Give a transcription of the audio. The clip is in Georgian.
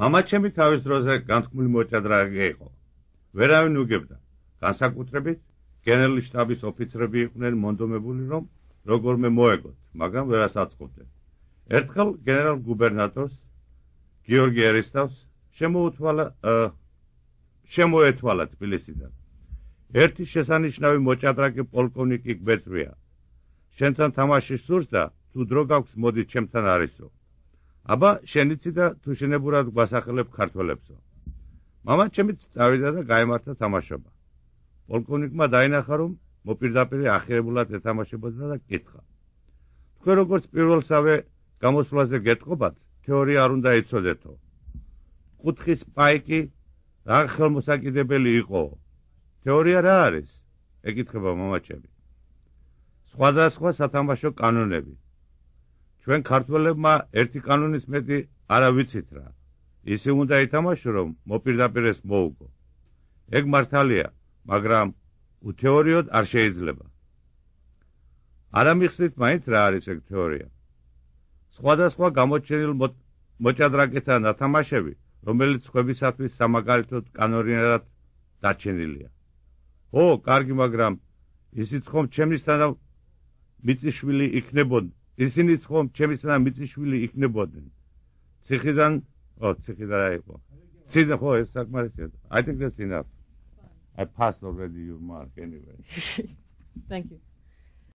მამა ჩემი თავის დროზე განთქმული მოჭადრაკე იყო ვერავინ უგებდა განსაკუთრებით გენერალ штаბის ოფიცრები იყვნენ მონდომებული რომ როგორმე მოეგოთ მაგრამ ვერასაცყოფდნენ ერთხელ გენერალ გუბერნატორს გიორგი ერისტავს შემოუთვალა შემოეთვალა თბილისიდან ერთი შესანიშნავი მოჭადრაკე პოლკოვნიკი გვეწვია შენთან თამაში სურს და თუ დრო გაქვს მოდი ჩემთან არისო აბა შენიცი და თუ შენებურად გვასახლებ ქართველებსო мама ჩემიც წავიდა და გამართა თამაშობა პოლკოვნიკმა დაინახა რომ მოპირდაპირე ახერებულად ეთამაშებოდა და კითხა თქვენ როგორც პირველსავე გამოსვლაზე გეტყობათ თეორია არ უნდა ეცოდეთო კუთხის პაიკი რაღ ხელმოსაკიდებელი იყო თეორია რა არის ეკითხება мамаჩები სხვადასხვა სათამაშო კანონები ჩვენ ქართველებმა ერთი კანონის მეტი არა ვიცით რა. ისე უნდა ითამაშო რომ მოპირდაპირეს მოუგო. ეგ მართალია, მაგრამ უთეორიოდ არ შეიძლება. არა მიხსნით მაინც რა არის ეგ თეორია. სხვადასხვა გამოჩენილ მოჭადრაკეთა ნათამაშები, რომელიც ხვებისათვის სამაგალითოდ კანონიერად დაჩენილია. ო, კარგი, მაგრამ ისიც ხომ ჩემისთანავ მიწიშვილი იქნებოდი ისინი ხომ ჩემი სანა მიწიშვილი იქნებოდნენ ციხიდან ო ციხიდან აიყო ციხიდან ხო ეს საკმარისია i think that's enough i passed already your mark anyway thank you